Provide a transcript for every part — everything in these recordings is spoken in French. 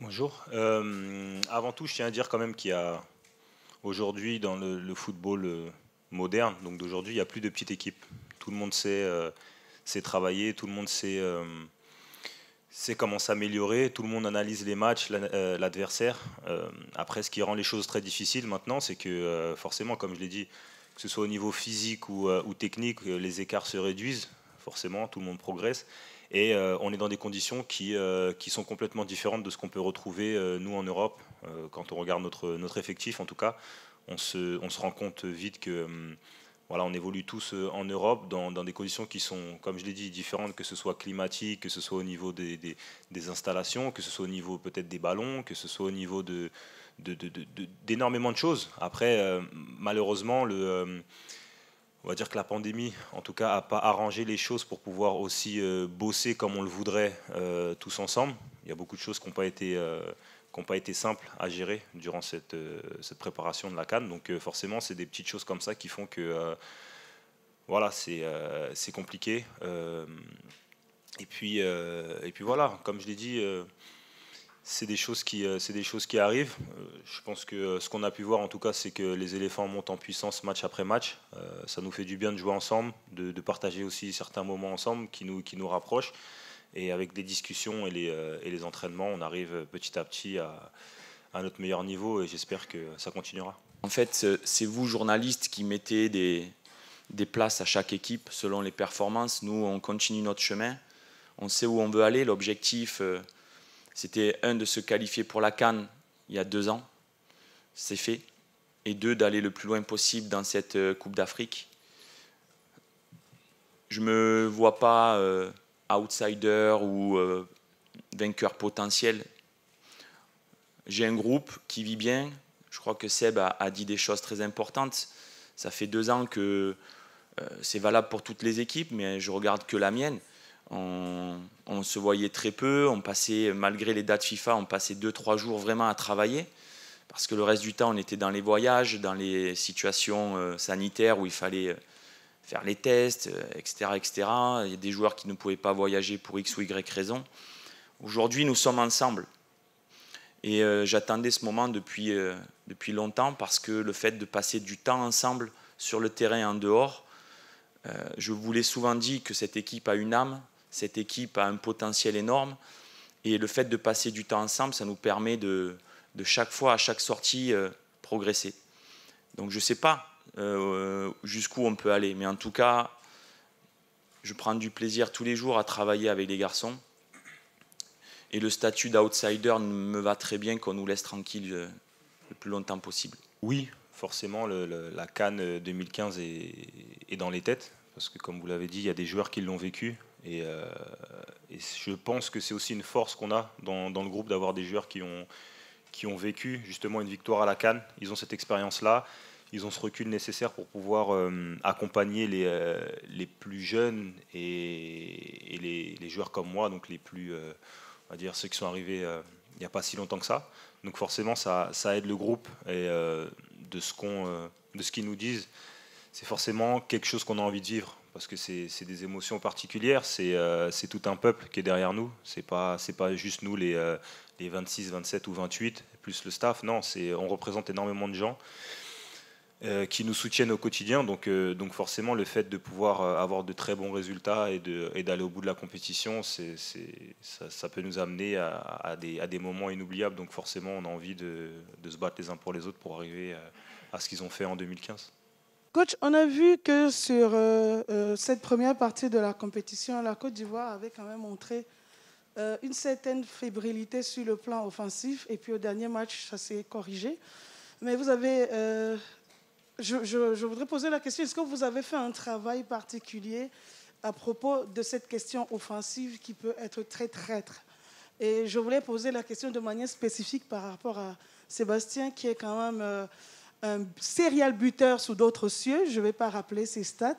Bonjour. Euh, avant tout, je tiens à dire quand même qu'il y a aujourd'hui dans le, football euh, moderne, donc d'aujourd'hui, il n'y a plus de petites équipes. Tout le monde sait, euh, travailler, tout le monde sait, sait comment s'améliorer, tout le monde analyse les matchs, l'adversaire. après, ce qui rend les choses très difficiles maintenant, c'est que forcément, comme je l'ai dit, que ce soit au niveau physique ou, euh, technique, euh, les écarts se réduisent, forcément, tout le monde progresse. Et euh, on est dans des conditions qui, qui sont complètement différentes de ce qu'on peut retrouver, nous, en Europe. quand on regarde notre, notre effectif, en tout cas, on se, on se rend compte vite que... Hum, voilà, on évolue tous en Europe dans, des conditions qui sont, comme je l'ai dit, différentes, que ce soit climatique, que ce soit au niveau des installations, que ce soit au niveau peut-être des ballons, que ce soit au niveau de, d'énormément de, choses. Après, euh, malheureusement, euh, on va dire que la pandémie, en tout cas, a pas arrangé les choses pour pouvoir aussi euh, bosser comme on le voudrait tous ensemble. Il y a beaucoup de choses qui n'ont pas été... simples à gérer durant cette, préparation de la canne. Donc forcément, c'est des petites choses comme ça qui font que voilà, c'est compliqué. et, puis, et puis voilà, comme je l'ai dit, c'est des choses qui, euh, c'est des choses qui arrivent. Euh, je pense que euh, ce qu'on a pu voir, en tout cas, c'est que les éléphants montent en puissance match après match. ça nous fait du bien de jouer ensemble, de, partager aussi certains moments ensemble qui nous, qui nous rapprochent. Et avec des discussions et les, et les entraînements, on arrive petit à petit à, à notre meilleur niveau. Et j'espère que ça continuera. En fait, c'est vous, journalistes, qui mettez des, des places à chaque équipe selon les performances. Nous, on continue notre chemin. On sait où on veut aller. L'objectif. C'était un de se qualifier pour la Cannes il y a deux ans, c'est fait, et deux d'aller le plus loin possible dans cette euh, Coupe d'Afrique. Je me vois pas euh, outsider ou euh, vainqueur potentiel. J'ai un groupe qui vit bien. Je crois que Seb a, dit des choses très importantes. Ça fait deux ans que c'est valable pour toutes les équipes, mais je regarde que la mienne. On, se voyait très peu, on passait, malgré les dates FIFA, on passait 2-3 jours vraiment à travailler, parce que le reste du temps, on était dans les voyages, dans les situations euh, sanitaires où il fallait euh, faire les tests, etc., euh, etc. Il y a des joueurs qui ne pouvaient pas voyager pour X ou Y raison. Aujourd'hui, nous sommes ensemble. Et j'attendais ce moment depuis, depuis longtemps, parce que le fait de passer du temps ensemble sur le terrain en dehors, je vous l'ai souvent dit que cette équipe a une âme, cette équipe a un potentiel énorme. Et le fait de passer du temps ensemble, ça nous permet de, de chaque fois, à chaque sortie, euh, progresser. Donc je ne sais pas euh, jusqu'où on peut aller, mais en tout cas, je prends du plaisir tous les jours à travailler avec les garçons. Et le statut d'outsider me va très bien qu'on nous laisse tranquille euh, le plus longtemps possible. Oui, forcément, la Cannes 2015 est, est dans les têtes, parce que comme vous l'avez dit, il y a des joueurs qui l'ont vécu. Euh, et, je pense que c'est aussi une force qu'on a dans, le groupe d'avoir des joueurs qui ont, qui ont vécu justement une victoire à la Cannes. Ils ont cette expérience-là, ils ont ce recul nécessaire pour pouvoir euh, accompagner les, euh, les, plus jeunes et, les, joueurs comme moi, donc les plus, on va dire ceux qui sont arrivés il n'y a pas si longtemps que ça. Donc forcément, ça, ça aide le groupe et de ce qu'on, de ce qu'ils nous disent, c'est forcément quelque chose qu'on a envie de vivre parce que c'est des émotions particulières, euh, c'est tout un peuple qui est derrière nous, c'est pas, pas juste nous les, euh, les 26, 27 ou 28, plus le staff, non, on représente énormément de gens euh, qui nous soutiennent au quotidien, donc, donc forcément le fait de pouvoir avoir de très bons résultats et d'aller au bout de la compétition, ça, peut nous amener à, à, des, à, des, moments inoubliables, donc forcément on a envie de, de, se battre les uns pour les autres pour arriver à ce qu'ils ont fait en 2015. Coach, on a vu que sur euh, euh, cette première partie de la compétition, la Côte d'Ivoire avait quand même montré euh, une certaine fébrilité sur le plan offensif. Et puis au dernier match, ça s'est corrigé. Mais vous avez. je, je, voudrais poser la question est-ce que vous avez fait un travail particulier à propos de cette question offensive qui peut être très traître Et je voulais poser la question de manière spécifique par rapport à Sébastien, qui est quand même un serial buteur sous d'autres cieux, je ne vais pas rappeler ses stats.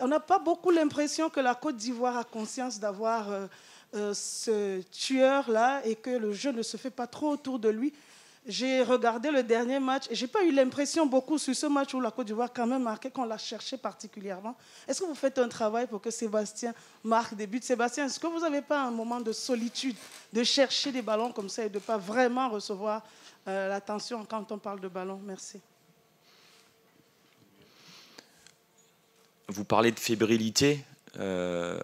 on n'a pas beaucoup l'impression que la Côte d'Ivoire a conscience d'avoir euh, euh, ce tueur-là et que le jeu ne se fait pas trop autour de lui. J'ai regardé le dernier match et je n'ai pas eu l'impression beaucoup sur ce match où la Côte d'Ivoire quand même marqué qu'on l'a cherché particulièrement. Est-ce que vous faites un travail pour que Sébastien marque des buts Sébastien, est-ce que vous n'avez pas un moment de solitude, de chercher des ballons comme ça et de ne pas vraiment recevoir euh, l'attention quand on parle de ballon Merci. vous parlez de fébrilité. Euh,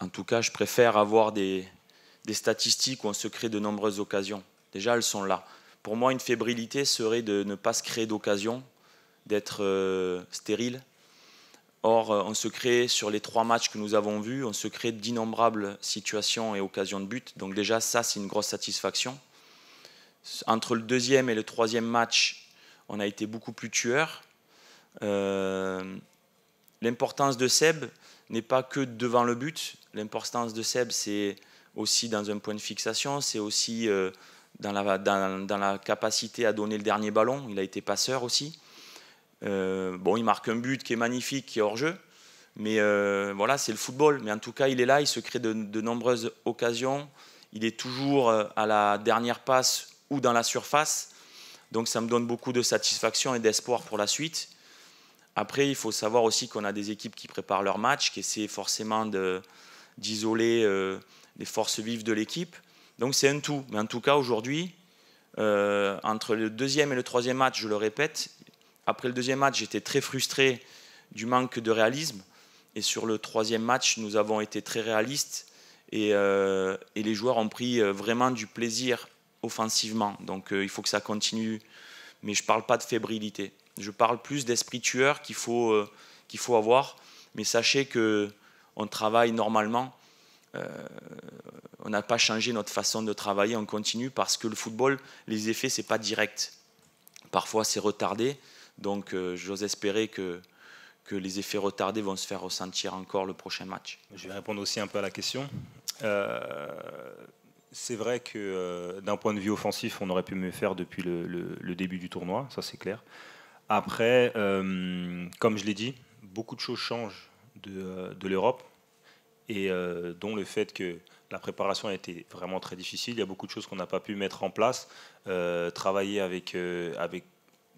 en tout cas, je préfère avoir des, statistiques où on se crée de nombreuses occasions. Déjà, elles sont là. Pour moi, une fébrilité serait de ne pas se créer d'occasion, d'être euh, stérile. Or, on euh, se crée, sur les trois matchs que nous avons vus, on se crée d'innombrables situations et occasions de but. Donc déjà, ça, c'est une grosse satisfaction. Entre le deuxième et le troisième match, on a été beaucoup plus tueurs. Euh, l'importance de Seb n'est pas que devant le but. L'importance de Seb, c'est aussi dans un point de fixation, c'est aussi euh, dans, la, capacité à donner le dernier ballon. Il a été passeur aussi. Euh, bon, il marque un but qui est magnifique, qui est hors jeu. Mais euh, voilà, c'est le football. Mais en tout cas, il est là, il se crée de, nombreuses occasions. Il est toujours à la dernière passe ou dans la surface. Donc ça me donne beaucoup de satisfaction et d'espoir pour la suite. Après, il faut savoir aussi qu'on a des équipes qui préparent leur match, qui essaient forcément d'isoler euh, les forces vives de l'équipe. Donc c'est un tout. Mais en tout cas, aujourd'hui, euh, entre le deuxième et le troisième match, je le répète, après le deuxième match, j'étais très frustré du manque de réalisme. Et sur le troisième match, nous avons été très réalistes et, euh, les joueurs ont pris vraiment du plaisir offensivement. Donc il faut que ça continue. Mais je ne parle pas de fébrilité je parle plus d'esprit tueur qu'il faut, euh, qu'il faut avoir. Mais sachez que on travaille normalement. Euh, on n'a pas changé notre façon de travailler, on continue parce que le football, les effets, c'est pas direct. Parfois, c'est retardé. Donc, euh, j'ose espérer que, que les effets retardés vont se faire ressentir encore le prochain match. Je vais répondre aussi un peu à la question. c'est vrai que d'un point de vue offensif, on aurait pu mieux faire depuis le début du tournoi, ça c'est clair. Après, euh, comme je l'ai dit, beaucoup de choses changent de, euh, l'Europe, et euh, dont le fait que la préparation a été vraiment très difficile. Il y a beaucoup de choses qu'on n'a pas pu mettre en place. travailler avec, avec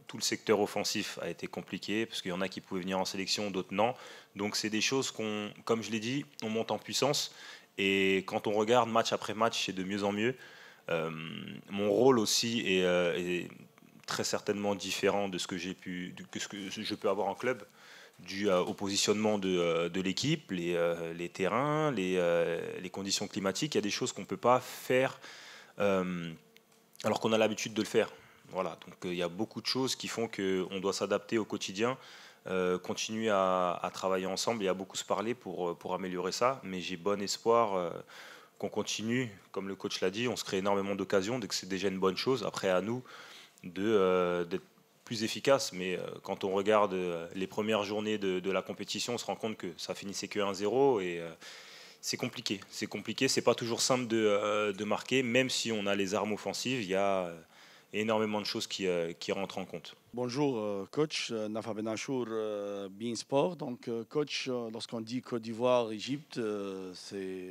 tout le secteur offensif a été compliqué, parce qu'il y en a qui pouvaient venir en sélection, d'autres non. Donc c'est des choses qu'on, comme je l'ai dit, on monte en puissance. Et quand on regarde match après match, c'est de mieux en mieux. mon rôle aussi, est très certainement différent de ce que j'ai pu, que ce que je peux avoir en club, dû euh, au positionnement de, euh, l'équipe, les, euh, terrains, les, conditions climatiques. Il y a des choses qu'on ne peut pas faire alors qu'on a l'habitude de le faire. Voilà, donc il y a beaucoup de choses qui font qu'on doit s'adapter au quotidien, continuer à, travailler ensemble et à beaucoup se parler pour, améliorer ça. Mais j'ai bon espoir. qu'on continue, comme le coach l'a dit, on se crée énormément d'occasions, dès que c'est déjà une bonne chose. Après, à nous, euh, d'être plus efficace. Mais euh, quand on regarde euh, les premières journées de, la compétition, on se rend compte que ça finissait que 1-0 et c'est compliqué. C'est compliqué, c'est pas toujours simple de, de, marquer, même si on a les armes offensives. Il y a énormément de choses euh, qui, rentrent en compte. Bonjour euh, coach, euh, Nafa Benachour, Bien Sport. Donc coach, lorsqu'on dit Côte d'Ivoire, Égypte, c'est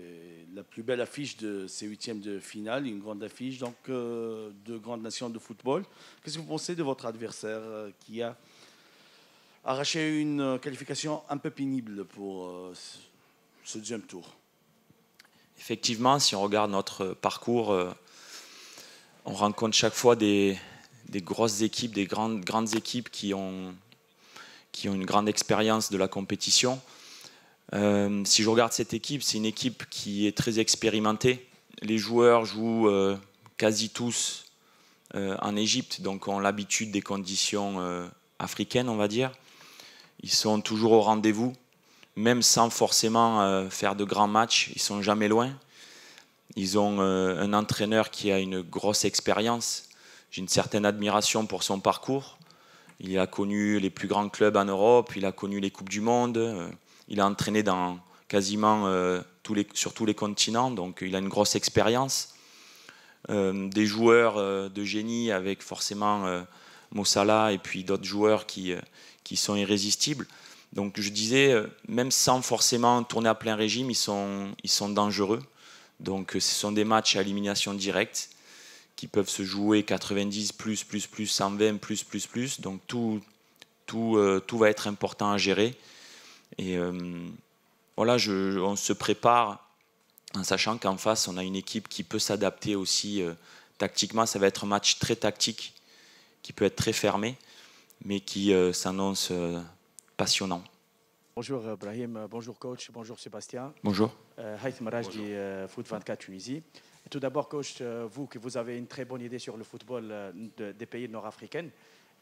la plus belle affiche de ces huitièmes de finale, une grande affiche donc de grandes nations de football. Qu'est-ce que vous pensez de votre adversaire qui a arraché une qualification un peu pénible pour ce deuxième tour Effectivement, si on regarde notre parcours on rencontre chaque fois des, grosses équipes, des grandes, grandes équipes qui ont, qui ont une grande expérience de la compétition. Euh, si je regarde cette équipe, c'est une équipe qui est très expérimentée. Les joueurs jouent euh, quasi tous euh, en Égypte, donc ont l'habitude des conditions africaines, on va dire. Ils sont toujours au rendez-vous, même sans forcément faire de grands matchs, ils sont jamais loin. Ils ont euh, un entraîneur qui a une grosse expérience. J'ai une certaine admiration pour son parcours. Il a connu les plus grands clubs en Europe, il a connu les Coupes du Monde, euh, il a entraîné dans quasiment euh, tous les, sur tous les continents, donc il a une grosse expérience. des joueurs de génie avec forcément Mossala et puis d'autres joueurs qui, sont irrésistibles. Donc je disais, même sans forcément tourner à plein régime, ils sont dangereux. Donc euh, ce sont des matchs à élimination directe qui peuvent se jouer 90 plus plus plus 120 plus plus plus. Donc euh, tout va être important à gérer. Et euh, voilà, on se prépare en sachant qu'en face on a une équipe qui peut s'adapter aussi tactiquement. Ça va être un match très tactique qui peut être très fermé, mais qui s'annonce passionnant. Bonjour euh, Brahim, bonjour coach, bonjour Sébastien. Bonjour. Euh, Haït Maraj du euh, Foot 24 Tunisie. Tout d'abord, coach, vous que vous avez une très bonne idée sur le football des pays nord-africains,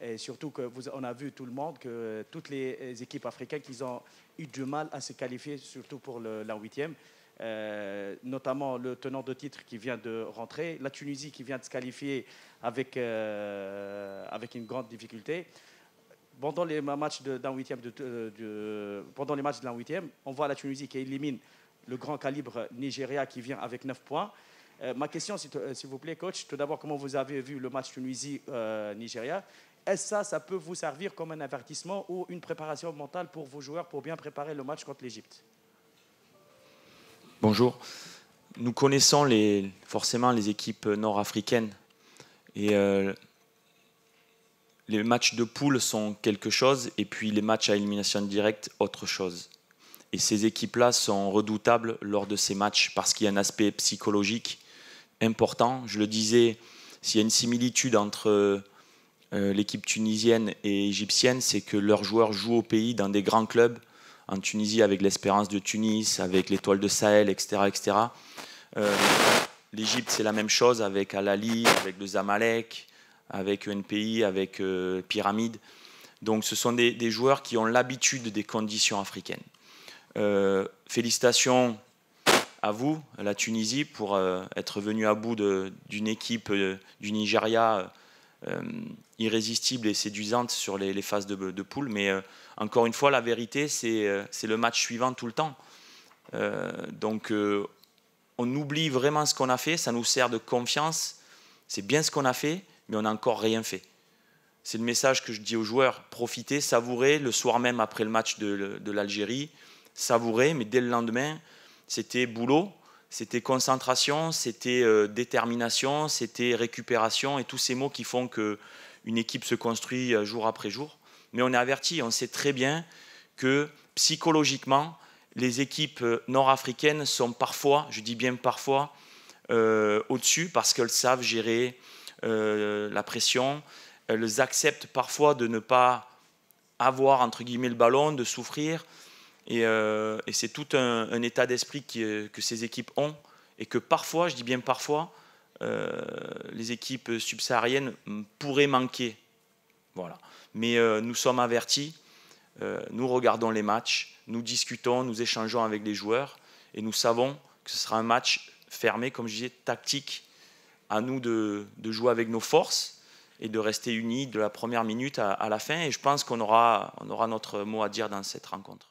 et surtout que vous, on a vu tout le monde que toutes les équipes africaines qui ont eu du mal à se qualifier, surtout pour la huitième, notamment le tenant de titre qui vient de rentrer, la Tunisie qui vient de se qualifier avec, avec une grande difficulté pendant les matchs huitième euh, de, pendant les matchs on voit la Tunisie qui élimine le grand calibre Nigeria qui vient avec 9 points. Euh, ma question, euh, s'il vous plaît, coach, tout d'abord, comment vous avez vu le match Tunisie-Nigeria Est-ce que ça, ça peut vous servir comme un avertissement ou une préparation mentale pour vos joueurs pour bien préparer le match contre l'Égypte Bonjour. Nous connaissons forcément les équipes nord-africaines et les matchs de poule sont quelque chose et puis les matchs à élimination directe autre chose. Et ces équipes-là sont redoutables lors de ces matchs parce qu'il y a un aspect psychologique important. Je le disais, s'il y a une similitude entre euh, l'équipe tunisienne et égyptienne, c'est que leurs joueurs jouent au pays dans des grands clubs, en Tunisie avec l'Espérance de Tunis, avec l'Étoile de Sahel, etc. etc. Euh, L'Égypte, c'est la même chose avec Al-Ali, avec le Zamalek, avec NPI, avec euh, Pyramide. Donc ce sont des, joueurs qui ont l'habitude des conditions africaines. Euh, félicitations à vous, la Tunisie, pour euh, être venu à bout d'une équipe du Nigeria irrésistible et séduisante sur les, phases de, de, poule. Mais encore une fois, la vérité, c'est le match suivant tout le temps. donc on oublie vraiment ce qu'on a fait, ça nous sert de confiance. C'est bien ce qu'on a fait, mais on n'a encore rien fait. C'est le message que je dis aux joueurs, profitez, savourez, le soir même après le match de, l'Algérie, savourez, mais dès le lendemain, c'était boulot, c'était concentration, c'était euh, détermination, c'était récupération, et tous ces mots qui font que une équipe se construit euh, jour après jour. Mais on est averti, on sait très bien que psychologiquement, les équipes euh, nord-africaines sont parfois, je dis bien parfois, au-dessus parce qu'elles savent gérer euh, la pression. Elles acceptent parfois de ne pas avoir, entre guillemets, le ballon, de souffrir. Et, euh, c'est tout un, état d'esprit euh, que ces équipes ont. Et que parfois, je dis bien parfois, les équipes subsahariennes pourraient manquer. Voilà. Mais nous sommes avertis, nous regardons les matchs, nous discutons, nous échangeons avec les joueurs et nous savons que ce sera un match fermé, comme je disais, tactique, à nous de, jouer avec nos forces et de rester unis de la première minute à, à la fin. Et je pense qu'on aura, on aura notre mot à dire dans cette rencontre.